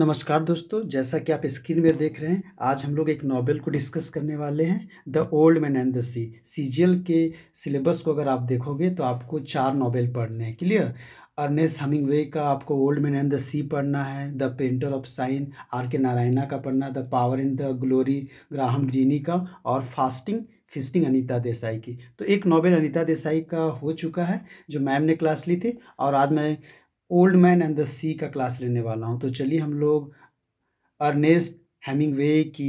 नमस्कार दोस्तों जैसा कि आप स्क्रीन में देख रहे हैं आज हम लोग एक नॉवेल को डिस्कस करने वाले हैं the old man and the sea CGL के सिलेबस को अगर आप देखोगे तो आपको चार नॉवेल पढ़ने हैं क्लियर अर्नेस हमिंगवे का आपको old man and the sea पढ़ना है the painter of signs R K Narayan का पढ़ना the power in the glory Graham Greene का और फास्टिंग फिस्टिंग अनीता देसाई की तो एक नॉवेल अनीता देसाई का हो चुका है जो मैम ने क्लास ली थी और आज मैं old man and the sea का क्लास लेने वाला हूँ तो चलिए हम लोग अर्नेस्ट हेमिंगवे की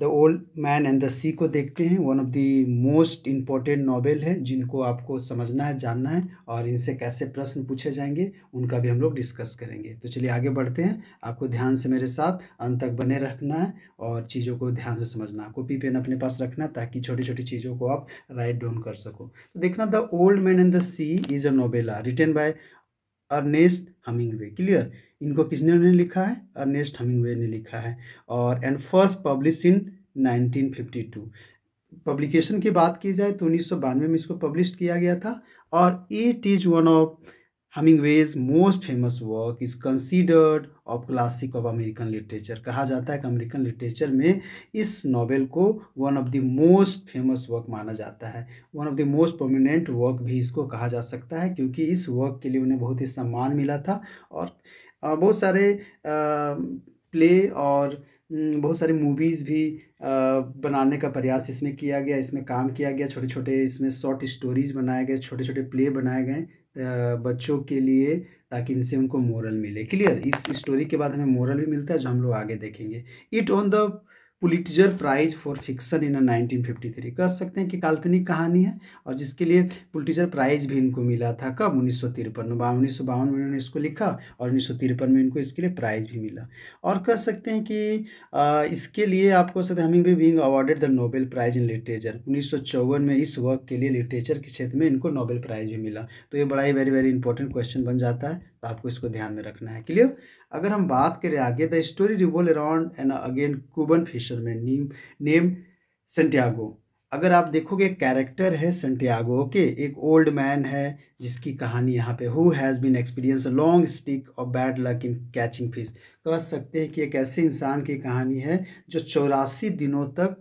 the old man and the sea को देखते हैं one of the most important novel है जिनको आपको समझना है जानना है और इनसे कैसे प्रश्न पूछे जाएंगे उनका भी हम लोग डिस्कस करेंगे तो चलिए आगे बढ़ते हैं आपको ध्यान से मेरे साथ अंत तक बने रखना है और चीज़ों को ध्यान से समझना है कॉपी पेन अपने पास रखना ताकि छोटी छोटी चीज़ों को आप राइट डाउन कर सको तो देखना the old man and the sea is a novella written by Ernest Hemingway clear इनको किसने ने लिखा है अर्नेस्ट हमिंगवे ने लिखा है और and first publish in 1952 publication की बात की जाए तो उन्नीस में इसको पब्लिश किया गया था और it is one of Hemingway's most famous work is considered of classic of American literature कहा जाता है कि अमेरिकन लिटरेचर में इस नॉवेल को one of the most famous work माना जाता है one of the most prominent work भी इसको कहा जा सकता है क्योंकि इस वर्क के लिए उन्हें बहुत ही सम्मान मिला था और बहुत सारे प्ले और बहुत सारी मूवीज़ भी बनाने का प्रयास इसमें किया गया इसमें काम किया गया छोटे छोटे इसमें शॉर्ट स्टोरीज़ बनाए गए छोटे छोटे प्ले बनाए गए बच्चों के लिए ताकि इनसे उनको मोरल मिले क्लियर इस स्टोरी के बाद हमें मोरल भी मिलता है जो हम लोग आगे देखेंगे it on the Pulitzer prize for fiction in nineteen fifty three कह सकते हैं कि काल्पनिक कहानी है और जिसके लिए पुलिटजर प्राइज भी इनको मिला था कब उन्नीस सौ तिरपन में उन्नीस सौ बावन में इन्होंने इसको लिखा और उन्नीस सौ तिरपन में इनको इसके लिए प्राइज भी मिला और कह सकते हैं कि आ, इसके लिए आपको सकते हमिंग भी being awarded the Nobel prize in literature उन्नीस सौ चौवन में इस वर्क के लिए लिटरेचर के क्षेत्र में इनको नोबेल प्राइज भी मिला तो ये बड़ा ही वेरी वेरी इंपॉर्टेंट क्वेश्चन बन जाता है तो आपको इसको ध्यान में रखना है क्लियर अगर हम बात करें आगे the story revolve around an अगेन Cuban fisherman name name Santiago अगर आप देखोगे कैरेक्टर है सेंटियागो के एक ओल्ड मैन है जिसकी कहानी यहाँ पे who has been experience a long streak और bad luck in catching fish कह सकते हैं कि एक ऐसे इंसान की कहानी है जो चौरासी दिनों तक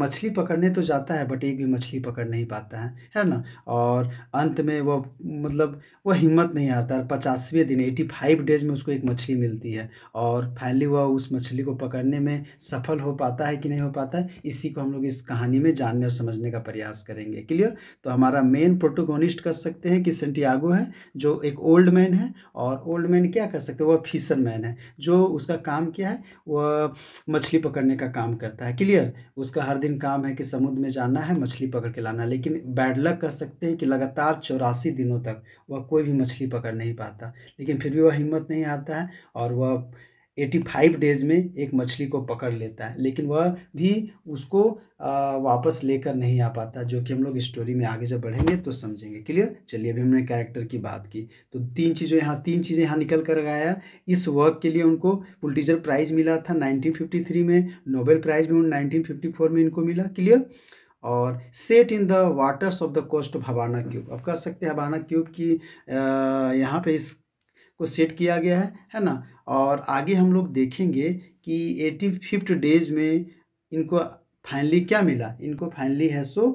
मछली पकड़ने तो जाता है बट एक भी मछली पकड़ नहीं पाता है है ना और अंत में वो मतलब वह हिम्मत नहीं आता है पचासवें दिन एटी फाइव डेज में उसको एक मछली मिलती है और फाइनली वह उस मछली को पकड़ने में सफल हो पाता है कि नहीं हो पाता है इसी को हम लोग इस कहानी में जानने और समझने का प्रयास करेंगे क्लियर तो हमारा मेन प्रोटोकोनिस्ट कर सकते हैं हैं कि सेंटियागो है जो एक ओल्ड मैन है और ओल्ड मैन क्या कर सकते हैं वह फिशर मैन है जो उसका काम क्या है वह मछली पकड़ने का काम करता है क्लियर उसका हर दिन काम है कि समुद्र में जाना है मछली पकड़ के लाना लेकिन बैड लक कह सकते हैं कि लगातार चौरासी दिनों तक वह कोई भी मछली पकड़ नहीं पाता लेकिन फिर भी वह हिम्मत नहीं हारता है और वह 85 डेज में एक मछली को पकड़ लेता है लेकिन वह भी उसको वापस लेकर नहीं आ पाता जो कि हम लोग स्टोरी में आगे जब बढ़ेंगे तो समझेंगे क्लियर चलिए अभी हमने कैरेक्टर की बात की तो तीन चीज़ों यहाँ तीन चीज़ें यहाँ निकल कर आया इस वर्क के लिए उनको पुलटीजर प्राइज़ मिला था नाइनटीन में नोबेल प्राइज़ भी उन 1954 में इनको मिला क्लियर और set in the waters off the coast of Havana Cuba अब कह सकते हैं हवाना क्यूब की यहाँ पे इस को सेट किया गया है है ना और आगे हम लोग देखेंगे कि एटी फिफ्थ डेज में इनको फाइनली क्या मिला इनको फाइनली है सो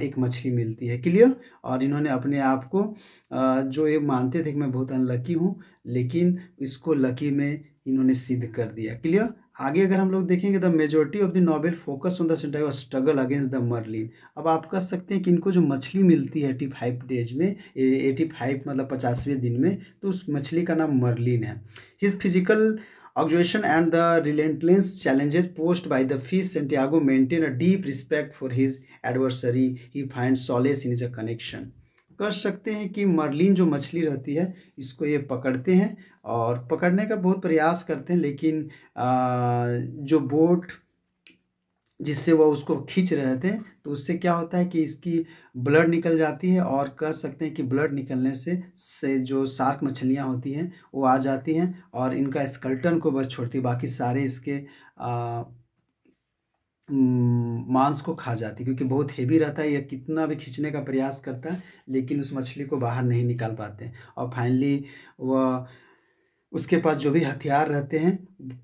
एक मछली मिलती है क्लियर और इन्होंने अपने आप को जो ये मानते थे कि मैं बहुत अनलकी हूँ लेकिन इसको लकी में इन्होंने सिद्ध कर दिया क्लियर आगे अगर हम लोग देखेंगे the majority of the novel focus on the Santiago's struggle against the marlin अब आप कह सकते हैं कि इनको जो मछली मिलती है एटी फाइव डेज में एटी फाइव मतलब पचासवें दिन में तो उस मछली का नाम मर्लिन है his physical exhaustion and the relentless challenges posed by the fish Santiago maintain a deep respect for his adversary he find solace in his a connection कह सकते हैं कि मर्लिन जो मछली रहती है इसको ये पकड़ते हैं और पकड़ने का बहुत प्रयास करते हैं लेकिन आ, जो बोट जिससे वह उसको खींच रहे थे तो उससे क्या होता है कि इसकी ब्लड निकल जाती है और कह सकते हैं कि ब्लड निकलने से से जो शार्क मछलियाँ होती हैं वो आ जाती हैं और इनका स्कल्टन को बस छोड़ती बाकी सारे इसके आ, मांस को खा जाती क्योंकि बहुत हेवी रहता है या कितना भी खींचने का प्रयास करता है लेकिन उस मछली को बाहर नहीं निकाल पाते और फाइनली वह उसके पास जो भी हथियार रहते हैं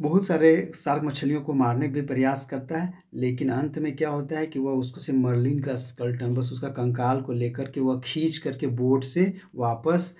बहुत सारे सार्क मछलियों को मारने का भी प्रयास करता है लेकिन अंत में क्या होता है कि वह उसको से मर्लिन का स्कल्टन बस उसका कंकाल को लेकर के वह खींच करके बोट से वापस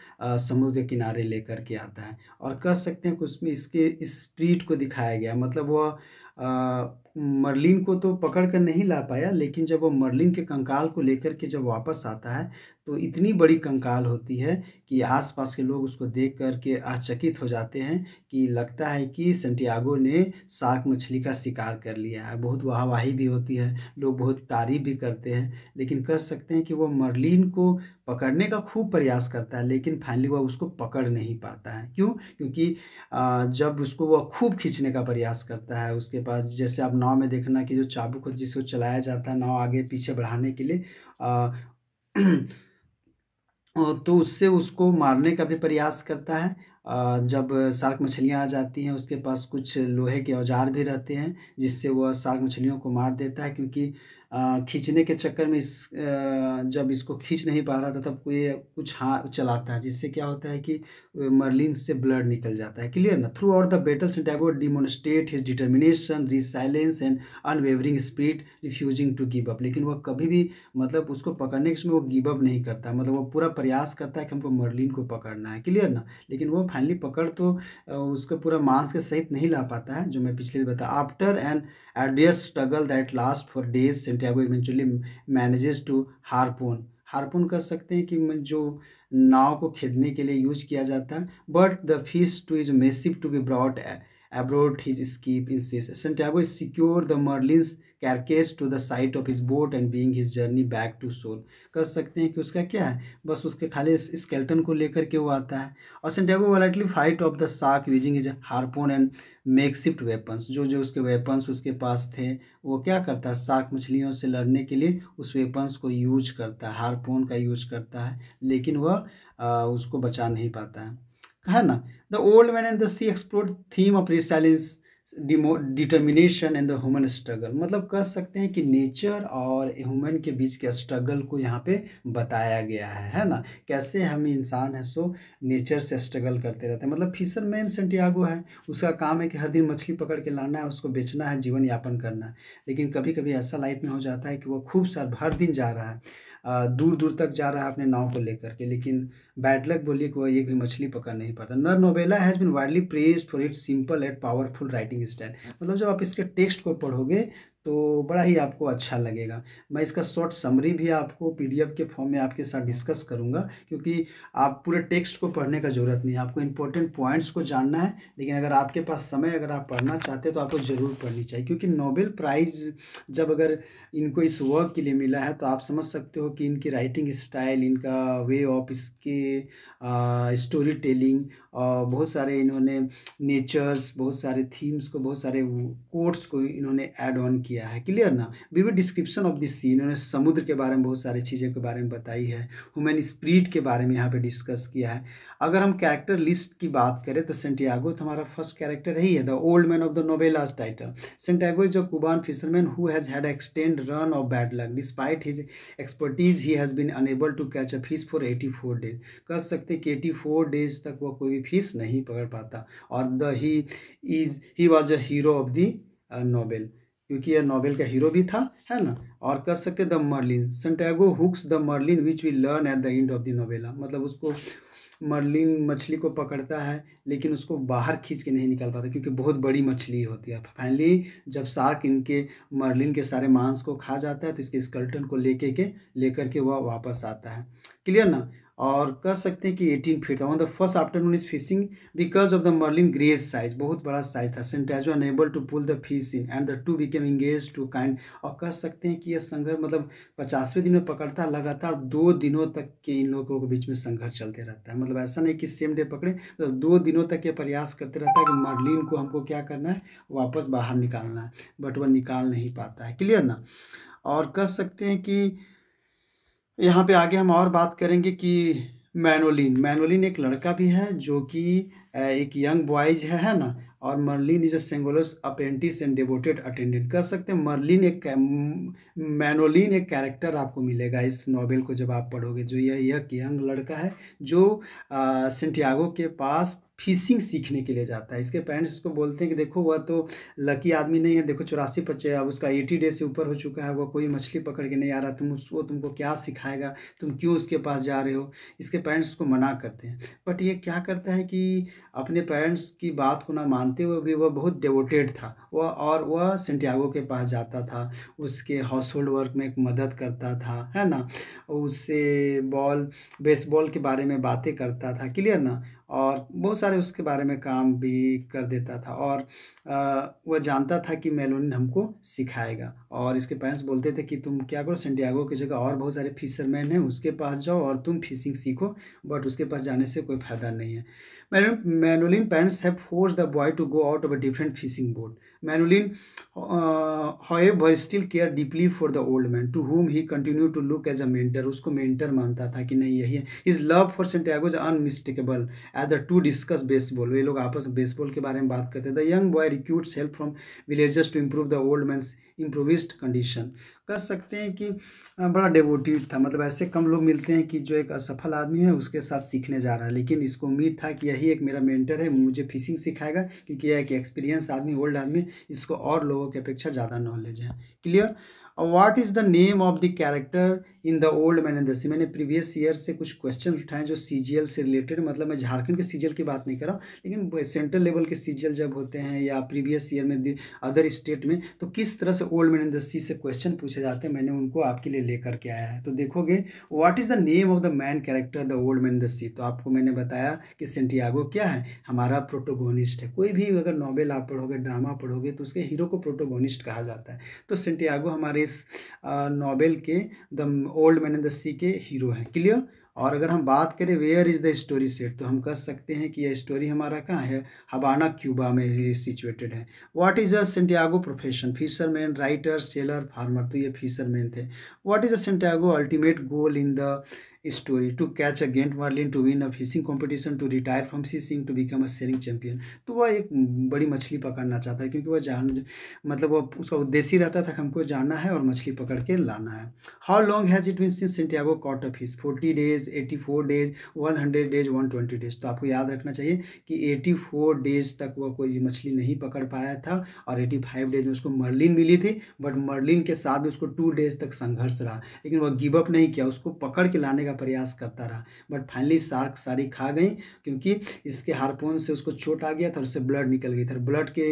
समुद्र के किनारे लेकर के आता है और कह सकते हैं कि उसमें इसके स्प्रीट इस को दिखाया गया मतलब वह मरलिन को तो पकड़ कर नहीं ला पाया लेकिन जब वो मरलिन के कंकाल को लेकर के जब वापस आता है तो इतनी बड़ी कंकाल होती है कि आसपास के लोग उसको देख कर के आश्चकित हो जाते हैं कि लगता है कि सेंटियागो ने शार्क मछली का शिकार कर लिया है बहुत वाहवाही भी होती है लोग बहुत तारीफ भी करते हैं लेकिन कह सकते हैं कि वो मरलिन को पकड़ने का खूब प्रयास करता है लेकिन फाइनली वह उसको पकड़ नहीं पाता है क्यों क्योंकि जब उसको वह खूब खींचने का प्रयास करता है उसके पास जैसे आप नाव में देखना कि जो चाबू को जिसको चलाया जाता है नाव आगे पीछे बढ़ाने के लिए आ, तो उससे उसको मारने का भी प्रयास करता है जब सार्क मछलियां आ जाती हैं उसके पास कुछ लोहे के औजार भी रहते हैं जिससे वह सार्क मछलियों को मार देता है क्योंकि खींचने के चक्कर में इस जब इसको खींच नहीं पा रहा था तब ये कुछ हाँ चलाता है जिससे क्या होता है कि मर्लिन से ब्लड निकल जाता है क्लियर ना throughout the battle Santiago demonstrate his determination resilience and unwavering spirit refusing to give up लेकिन वह कभी भी मतलब उसको पकड़ने के समय वो गिव अप नहीं करता मतलब वो पूरा प्रयास करता है कि हमको मर्लिन को पकड़ना है क्लियर ना लेकिन वो फाइनली पकड़ तो उसको पूरा मांस के सहित नहीं ला पाता है जो मैं पिछले भी बता after an arduous struggle that last for days Santiago eventually manages to harpoon harpoon कर सकते हैं कि जो नाव को खेदने के लिए यूज किया जाता है but the fish too is massive to be brought Abroad, his skip insists. Santiago is secure the Merlin's carcass to the site of his boat and being his journey back to soul. कह सकते हैं कि उसका क्या है बस उसके खाली स्केल्टन को लेकर के वो आता है और Santiago valiantly fight off the shark using his harpoon and makeshift weapons जो जो उसके वेपन्स उसके पास थे वो क्या करता है सार्क मछलियों से लड़ने के लिए उस वेपन्स को यूज करता है हारपोन का यूज करता है लेकिन वह उसको बचा नहीं पाता है है ना The old man and the sea explored theme of resilience determination and the human struggle मतलब कह सकते हैं कि नेचर और ह्यूमन के बीच के स्ट्रगल को यहाँ पे बताया गया है है ना कैसे हम इंसान है सो नेचर से स्ट्रगल करते रहते हैं मतलब फिशर मैन सेंटियागो है उसका काम है कि हर दिन मछली पकड़ के लाना है उसको बेचना है जीवन यापन करना है लेकिन कभी कभी ऐसा लाइफ में हो जाता है कि वह खूब सार हर दिन जा रहा है दूर दूर तक जा रहा है अपने नाव को लेकर के लेकिन बैडलक कि वह एक भी मछली पकड़ नहीं पाता नर novella has been widely praised for its simple and powerful writing style मतलब जब आप इसके टेक्स्ट को पढ़ोगे तो बड़ा ही आपको अच्छा लगेगा मैं इसका शॉर्ट समरी भी आपको पीडीएफ के फॉर्म में आपके साथ डिस्कस करूंगा क्योंकि आप पूरे टेक्स्ट को पढ़ने का ज़रूरत नहीं है आपको इंपॉर्टेंट पॉइंट्स को जानना है लेकिन अगर आपके पास समय अगर आप पढ़ना चाहते हैं तो आपको ज़रूर पढ़नी चाहिए क्योंकि नोबेल प्राइज़ जब अगर इनको इस वर्क के लिए मिला है तो आप समझ सकते हो कि इनकी राइटिंग स्टाइल इनका वे ऑफ इसके स्टोरी टेलिंग और बहुत सारे इन्होंने नेचर्स बहुत सारे थीम्स को बहुत सारे कोट्स को इन्होंने ऐड ऑन किया है क्लियर ना विविध डिस्क्रिप्शन ऑफ दिस सी इन्होंने समुद्र के बारे में बहुत सारी चीज़ों के बारे में बताई है हुमेन स्प्रीट के बारे में यहाँ पर डिस्कस किया है अगर हम कैरेक्टर लिस्ट की बात करें तो सेंटियागो तो हमारा फर्स्ट कैरेक्टर ही है the old man of the novella's title Santiago is a Cuban fisherman who has had extended run of bad luck despite his expertise he has been unable to catch a fish for eighty four days कह सकते कि eighty four days तक वह कोई भी fish नहीं पकड़ पाता और the he is he was a hero of the novel क्योंकि यह नॉवेल का हीरो भी था है ना और कह सकते the marlin Santiago hooks the marlin which we learn at the end of the novella मतलब उसको मरलिन मछली को पकड़ता है लेकिन उसको बाहर खींच के नहीं निकाल पाता क्योंकि बहुत बड़ी मछली होती है फाइनली जब शार्क इनके मरलिन के सारे मांस को खा जाता है तो इसके स्कल्टन को लेके के लेकर के वह वापस आता है क्लियर ना और कह सकते हैं कि एटीन फीट था on the first afternoon his fishing because of the marlin great size बहुत बड़ा साइज था Santiago unable to pull the fish in and the two became engaged to kind और कह सकते हैं कि यह संघर्ष मतलब पचासवें दिन में पकड़ता लगातार दो दिनों तक के इन लोगों के बीच में संघर्ष चलते रहता है मतलब ऐसा नहीं कि सेम डे पकड़े मतलब दो दिनों तक ये प्रयास करते रहता है कि मर्लिन को हमको क्या करना है वापस बाहर निकालना है बट वह निकाल नहीं पाता है क्लियर ना और कह सकते हैं कि यहाँ पे आगे हम और बात करेंगे कि मैनोलिन मैनोलिन एक लड़का भी है जो कि एक यंग बॉयज है है ना और marlin is a apprentice and devoted attendant कर सकते हैं मर्लिन एक मैनोलिन एक कैरेक्टर आपको मिलेगा इस नॉवेल को जब आप पढ़ोगे जो यह यंग लड़का है जो सेंटियागो के पास फिशिंग सीखने के लिए जाता है इसके पेरेंट्स को बोलते हैं कि देखो वह तो लकी आदमी नहीं है देखो चौरासी पच्चे अब उसका एटी डे से ऊपर हो चुका है वह कोई मछली पकड़ के नहीं आ रहा तुम उस वो तुमको क्या सिखाएगा तुम क्यों उसके पास जा रहे हो इसके पेरेंट्स को मना करते हैं बट ये क्या करता है कि अपने पेरेंट्स की बात को ना मानते हुए भी वह बहुत डेवोटेड था वह और वह सेंटियागो के पास जाता था उसके हाउस होल्ड वर्क में एक मदद करता था है ना उससे बॉल बेसबॉल के बारे में बातें करता था क्लियर ना और बहुत सारे उसके बारे में काम भी कर देता था और वह जानता था कि मेलोनिन हमको सिखाएगा और इसके पेरेंट्स बोलते थे कि तुम क्या करो सेंटियागो की जगह और बहुत सारे फिशरमैन हैं उसके पास जाओ और तुम फिशिंग सीखो बट उसके पास जाने से कोई फ़ायदा नहीं है Manolin parents have force the boy to go out of a different fishing boat Manolin he still care deeply for the old man to whom he continue to look as a mentor उसको mentor मानता था कि नहीं यही है his love for Santiago is unmistakable as the two discuss baseball ये लोग आपस में बेसबॉल के बारे में बात करते हैं the young boy recruits help from villagers to improve the old man improvised condition कह सकते हैं कि बड़ा डेवोटिव था मतलब ऐसे कम लोग मिलते हैं कि जो एक असफल आदमी है उसके साथ सीखने जा रहा है लेकिन इसको उम्मीद था कि यही एक मेरा मेंटर है मुझे फिशिंग सिखाएगा क्योंकि यह एक एक्सपीरियंस आदमी ओल्ड आदमी इसको और लोगों की अपेक्षा ज़्यादा नॉलेज है clear what is the name of the character in the old man and the मैंने प्रीवियस ईयर से कुछ क्वेश्चन उठाए जो सी से रिलेटेड मतलब मैं झारखंड के सी की बात नहीं कर रहा हूँ लेकिन सेंट्रल लेवल के सी जब होते हैं या प्रीवियस ईयर में अदर स्टेट में तो किस तरह से old man and the sea से क्वेश्चन पूछे जाते हैं मैंने उनको आपके लिए लेकर के आया है तो देखोगे what is the name of the man character the old man the sea तो आपको मैंने बताया कि सेंटियागो क्या है हमारा प्रोटोगोनिस्ट है कोई भी अगर नॉवेल आप पढ़ोगे ड्रामा पढ़ोगे तो उसके हीरो को प्रोटोगोनिस्ट कहा जाता है तो सेंटियागो हमारे इस नॉवेल के the old man and the sea के हीरो हैं क्लियर और अगर हम बात करें where is the story set तो हम कह सकते हैं कि यह स्टोरी हमारा कहाँ है हबाना क्यूबा में सिचुएटेड है what is a Santiago profession fisherman writer sailor farmer तो ये फिशरमैन थे what is a Santiago ultimate goal in the story to catch a Gent Marlin to win a fishing competition to retire from fishing to become a sailing champion तो वह एक बड़ी मछली पकड़ना चाहता है क्योंकि वह जान मतलब वह उसका उद्देश्य रहता था कि हमको जाना है और मछली पकड़ के लाना है how long has it been since Santiago caught of his forty days eighty four days one hundred days one twenty days तो आपको याद रखना चाहिए कि एटी फोर डेज तक वह कोई मछली नहीं पकड़ पाया था और एटी फाइव डेज में उसको मर्लिन मिली थी बट मर्लिन के साथ उसको टू डेज तक संघर्ष रहा लेकिन वह गिव अप नहीं किया उसको पकड़ के लाने का का प्रयास करता रहा बट फाइनली सार्क सारी खा गई क्योंकि इसके हारपोन से उसको चोट आ गया था और उससे ब्लड निकल गई था ब्लड के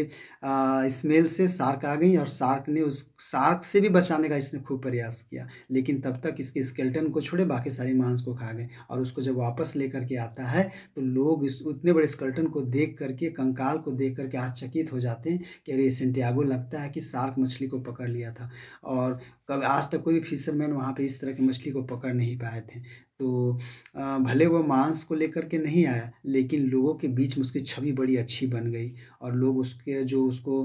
स्मेल से सार्क आ गई और सार्क ने उस सार्क से भी बचाने का इसने खूब प्रयास किया लेकिन तब तक इसके स्केल्टन को छोड़े बाकी सारे मांस को खा गए और उसको जब वापस ले करके आता है तो लोग इस उतने बड़े स्केल्टन को देख करके कंकाल को देख करके आश्चकित हो जाते हैं कि अरे सेंटियागो लगता है कि सार्क मछली को पकड़ लिया था और तो अब आज तक कोई भी फिशरमैन वहाँ पे इस तरह की मछली को पकड़ नहीं पाए थे तो भले वह मांस को लेकर के नहीं आया लेकिन लोगों के बीच में उसकी छवि बड़ी अच्छी बन गई और लोग उसके जो उसको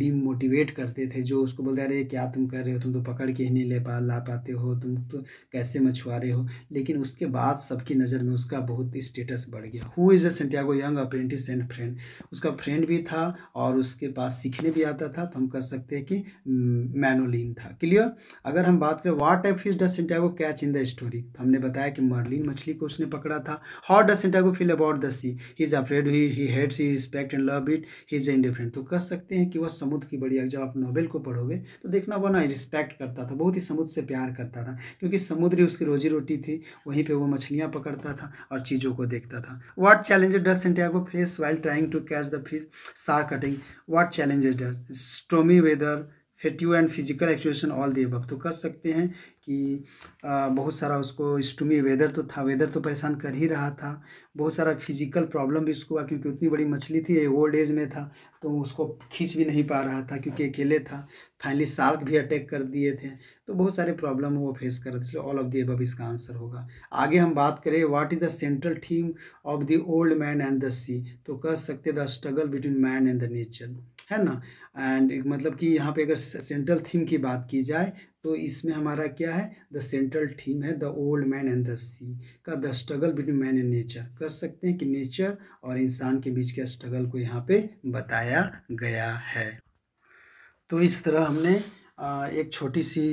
डीमोटिवेट करते थे जो उसको बोलते अरे क्या तुम कर रहे हो तुम तो पकड़ के ही नहीं ले पा ला पाते हो तुम तो कैसे मछुआरे हो लेकिन उसके बाद सबकी नज़र में उसका बहुत स्टेटस बढ़ गया who is a Santiago young apprentice and friend उसका फ्रेंड भी था और उसके पास सीखने भी आता था तो हम कह सकते हैं कि मैनोलिन था क्लियर अगर हम बात करें what type is the Santiago catch in the story हमने बताया बताया कि मर्लिन मछली को उसने पकड़ा था how does Santiago feel about the sea he is afraid he he hates he respect and love it he is indifferent तो कह सकते हैं कि वह समुद्र की बड़ी जब आप नॉवेल को पढ़ोगे तो देखना वह ना रिस्पेक्ट करता था बहुत ही समुद्र से प्यार करता था क्योंकि समुद्र ही उसकी रोजी रोटी थी वहीं पर वो मछलियाँ पकड़ता था और चीज़ों को देखता था what challenges does Santiago face while trying to catch the fish shark cutting what challenges does stormy weather fatigue and physical exhaustion all the अब तो कर सकते हैं कि बहुत सारा उसको स्टूमी वेदर तो था वेदर तो परेशान कर ही रहा था बहुत सारा फिजिकल प्रॉब्लम भी उसको हुआ क्योंकि उतनी बड़ी मछली थी ओल्ड एज में था तो उसको खींच भी नहीं पा रहा था क्योंकि अकेले था फाइनली साल्क भी अटैक कर दिए थे तो बहुत सारे प्रॉब्लम वो फेस कर रहे थे इसलिए ऑल ऑफ दी अब इसका आंसर होगा आगे हम बात करें what is the central theme of the old man and the sea तो कह सकते the struggle between man and the nature है ना एंड मतलब कि यहाँ पे अगर सेंट्रल थीम की बात की जाए तो इसमें हमारा क्या है द सेंट्रल थीम है the old man and the sea का the struggle between man and nature कह सकते हैं कि नेचर और इंसान के बीच के स्ट्रगल को यहाँ पे बताया गया है तो इस तरह हमने एक छोटी सी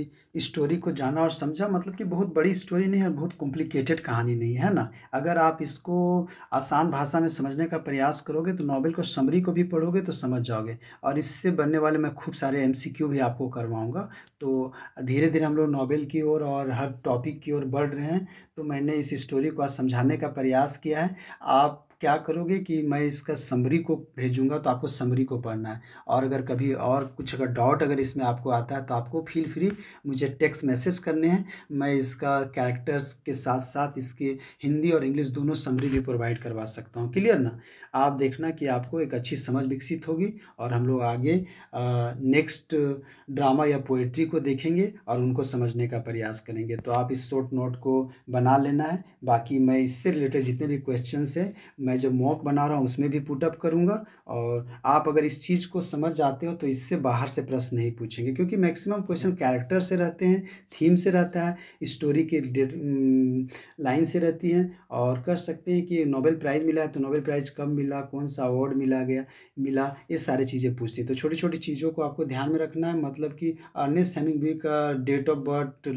स्टोरी को जाना और समझा मतलब कि बहुत बड़ी स्टोरी नहीं है बहुत कॉम्प्लिकेटेड कहानी नहीं है ना अगर आप इसको आसान भाषा में समझने का प्रयास करोगे तो नॉवल को समरी को भी पढ़ोगे तो समझ जाओगे और इससे बनने वाले मैं खूब सारे एम भी आपको करवाऊँगा तो धीरे धीरे हम लोग नावल की ओर और, और हर टॉपिक की ओर बढ़ रहे हैं तो मैंने इस स्टोरी को आज समझाने का प्रयास किया है आप क्या करोगे कि मैं इसका समरी को भेजूंगा तो आपको समरी को पढ़ना है और अगर कभी और कुछ अगर डाउट अगर इसमें आपको आता है तो आपको फील फ्री मुझे टेक्स्ट मैसेज करने हैं मैं इसका कैरेक्टर्स के साथ साथ इसके हिंदी और इंग्लिश दोनों समरी भी प्रोवाइड करवा सकता हूँ क्लियर ना आप देखना कि आपको एक अच्छी समझ विकसित होगी और हम लोग आगे नेक्स्ट ड्रामा या पोइट्री को देखेंगे और उनको समझने का प्रयास करेंगे तो आप इस शॉर्ट नोट को बना लेना है बाकी मैं इससे रिलेटेड जितने भी क्वेश्चन हैं मैं जो मॉक बना रहा हूँ उसमें भी पुटअप करूँगा और आप अगर इस चीज़ को समझ जाते हो तो इससे बाहर से प्रश्न नहीं पूछेंगे क्योंकि मैक्सिमम क्वेश्चन कैरेक्टर से रहते हैं थीम से रहता है स्टोरी के लाइन से रहती हैं और कह सकते हैं कि नोबेल प्राइज़ मिला है तो नोबेल प्राइज़ कब मिला मिला कौन सा अवार्ड मिला गया मिला ये सारी चीज़ें पूछती है तो छोटी छोटी चीज़ों को आपको ध्यान में रखना है मतलब कि अर्नेस्ट हेमिंगवे का डेट ऑफ बर्थ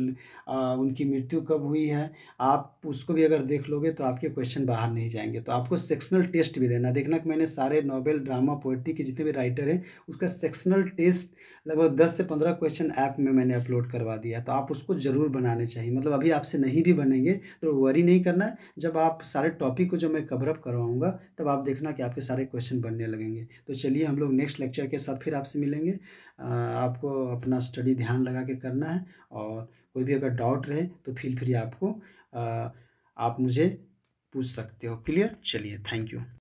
उनकी मृत्यु कब हुई है आप उसको भी अगर देख लोगे तो आपके क्वेश्चन बाहर नहीं जाएंगे तो आपको सेक्शनल टेस्ट भी देना देखना कि मैंने सारे नॉवल ड्रामा पोइट्री के जितने भी राइटर हैं उसका सेक्शनल टेस्ट लगभग दस से पंद्रह क्वेश्चन ऐप में मैंने अपलोड करवा दिया तो आप उसको ज़रूर बनाने चाहिए मतलब अभी आपसे नहीं भी बनेंगे तो वरी नहीं करना है जब आप सारे टॉपिक को जब मैं कवरअप करवाऊँगा तब आप देखना कि आपके सारे क्वेश्चन बनने लगेंगे तो चलिए हम लोग नेक्स्ट लेक्चर के साथ फिर आपसे मिलेंगे आपको अपना स्टडी ध्यान लगा के करना है और कोई भी अगर डाउट रहे तो फील फ्री आपको आप मुझे पूछ सकते हो क्लियर चलिए थैंक यू